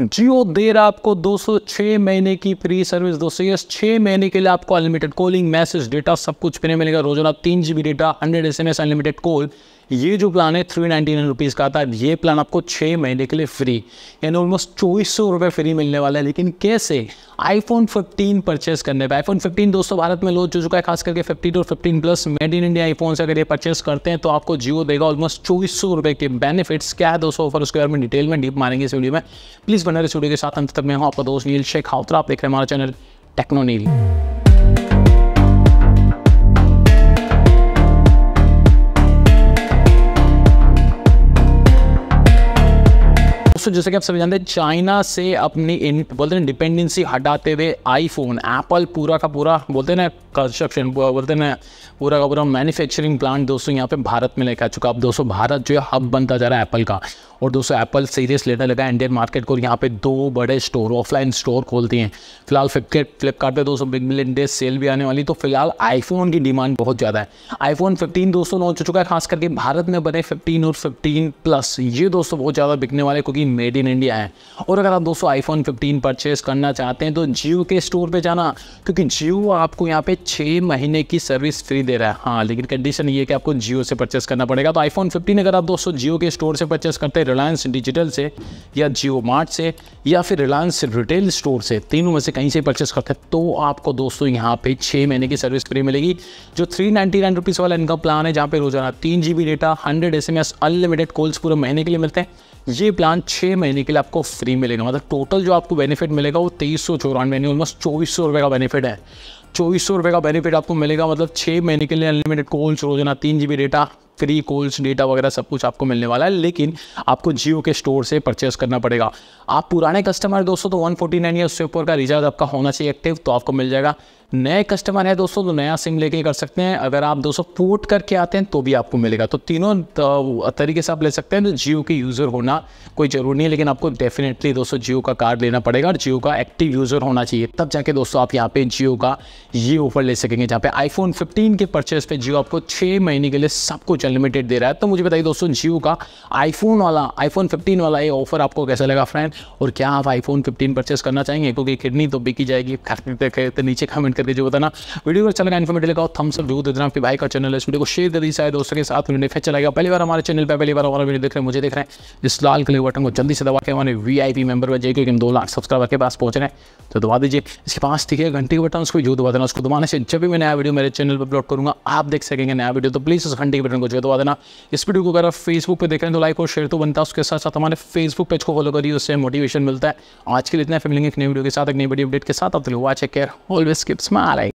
जियो दे रहा आपको 206 महीने की फ्री सर्विस दो सौ यस छः महीने के लिए आपको अनलिमिटेड कॉलिंग मैसेज डेटा सब कुछ फ्री मिलेगा रोजाना तीन G data hundred S M S unlimited call ये जो प्लान है थ्री नाइन्टी नाइन रुपीज़ का था ये प्लान आपको छः महीने के लिए फ्री यानी ऑलमोस्ट चौबीस सौ रुपये फ्री मिलने वाला है लेकिन कैसे आईफोन फिफ्टीन परचेस करने पर आईफोन फिफ्टीन दोस्तों भारत में लॉन्च हो चुका है खास करके फिफ्टी और fifteen plus made in India iPhone से अगर ये परचेस करते हैं तो आपको जियो देगा ऑलमोस्ट चौबीस सौ रुपये के बेनिफिट्स क्या है दोस्तों ऑफर उसके बारे में डिटेल में डीप मारेंगे इस वीडियो में प्लीज़ बने रहे वीडियो के साथ अंत तक मैं हूँ आपका दोस्त नील शेख हाउत्रा आप देख रहे हैं हमारा चैनल टेक्नो नील दोस्तों जैसे कि आप सभी जानते हैं चाइना से अपनी इन बोलते हैं डिपेंडेंसी हटाते हुए आईफोन एप्पल पूरा का पूरा बोलते हैं ना कंस्ट्रक्शन बोलते हैं पूरा का पूरा मैन्युफैक्चरिंग प्लांट दोस्तों यहाँ पे भारत में लेकर आ चुका अब दोस्तों भारत जो है हब बनता जा रहा है एप्पल का और दोस्तों एप्पल सीरियस लेटर लगा इंडियन मार्केट को यहाँ पे दो बड़े स्टोर ऑफलाइन स्टोर खोलते हैं फिलहाल फ्लिपकार्ट फ्लिपकार्ट पर दोस्तों बिग मिलियन डे सेल भी आने वाली तो फिलहाल आईफोन की डिमांड बहुत ज़्यादा है आईफोन फिफ्टीन दोस्तों लॉन्च हो चुका है खास करके भारत में बने फिफ्टीन और फिफ्टीन प्लस ये दोस्तों बहुत ज़्यादा बिकने वाले क्योंकि मेड इन इंडिया है और अगर आप दोस्तों आईफोन 15 परचेज़ करना चाहते हैं तो जियो के स्टोर पे जाना क्योंकि जियो आपको यहाँ पे छः महीने की सर्विस फ्री दे रहा है हाँ लेकिन कंडीशन ये है कि आपको जियो से परचेस करना पड़ेगा तो आईफोन फिफ्टीन अगर आप दोस्तों जियो के स्टोर से परचेस करते हैं रिलायंस डिजिटल से या जियो मार्ट से या फिर रिलायंस रिटेल स्टोर से तीनों में से कहीं से परचेस करते हैं तो आपको दोस्तों यहाँ पे छः महीने की सर्विस फ्री मिलेगी जो थ्री नाइन्टी नाइन रुपीज़ वाला इनका प्लान है जहाँ पे रोजाना तीन G B data hundred S M S unlimited calls पूरे महीने के लिए मिलते हैं ये प्लान छः महीने के लिए आपको फ्री मिलेगा मतलब टोटल जो आपको बेनिफिट मिलेगा वो तेईस सौ चौरानवे यानी ऑलमोस्ट चौबीस सौ रुपये का बेनिफिट है चौबीस सौ रुपये का बेनिफिट आपको मिलेगा मतलब छः महीने के लिए अनलिमिटेड कॉल्स रोजाना तीन G B data free calls data वगैरह सब कुछ आपको मिलने वाला है लेकिन आपको जियो के स्टोर से परचेस करना पड़ेगा आप पुराने कस्टमर दोस्तों तो वन फोर्टी नाइन या उससे ऊपर का रिचार्ज आपका होना चाहिए एक्टिव तो आपको मिल जाएगा नए कस्टमर है दोस्तों तो नया सिम लेके कर सकते हैं अगर आप दोस्तों पोर्ट करके आते हैं तो भी आपको मिलेगा तो तीनों तो तरीके से आप ले सकते हैं तो जियो के यूज़र होना कोई ज़रूरी नहीं है लेकिन आपको डेफिनेटली दोस्तों जियो का कार्ड लेना पड़ेगा और जियो का एक्टिव यूज़र होना चाहिए तब जाके दोस्तों आप यहाँ पे जियो का ये ऑफर ले सकेंगे जहाँ पे आईफोन फिफ्टीन के परचेज पे जियो आपको छः महीने के लिए सब कुछ अनलिमिटेड दे रहा है तो मुझे बताइए दोस्तों जियो का आईफोन वाला आईफोन फिफ्टीन वाला ये ऑफर आपको कैसा लगा फ्रेंड और क्या आप आईफोन फिफ्टीन परचेस करना चाहेंगे क्योंकि किडनी तो बिकी जाएगी खरीदते तो खरीदते नीचे कमेंट कर दीजिए बताना वीडियो को अच्छा लगा इन्फॉर्मेटिव लगा थम्स अप जरूर दे देना आपके भाई का चैनल है इस वीडियो को शेयर दे दीजिए शायद दोस्तों के साथ उन्होंने फिर चलाएगा पहली बार हमारे चैनल पर पहली बार हमारा वीडियो देख रहे हैं मुझे देख रहे हैं इस लाल कलर बटन को जल्दी से दबा के हमारे वी आई पी मेबर जे क्योंकि हम दो लाख सब्सक्राइबर के पास पहुँच रहे हैं तो दबा दीजिए इसके पास ठीक है घंटे के बटन उसको जो दबा देना उसको दबाने से जब भी मैं नया वीडियो मेरे चैनल पर अपलोड करूँगा आप देख सकेंगे नया वीडियो तो प्लीज़ उस घंटे के बटन को जो दबा देना इस वीडियो को अगर आप फेसबुक पर देख रहे हैं तो लाइक और शेयर तो बनता है उसके साथ साथ हमारे फेसबुक पेज को फॉलो करिए उससे मोटिवेशन मिलता है आज के लिए इतना फिर मिलेंगे एक नई वीडियो के साथ एक नई बड़ी अपडेट के साथ आप लोग वाच केयर ऑलवेज स्किप्स اسمع علي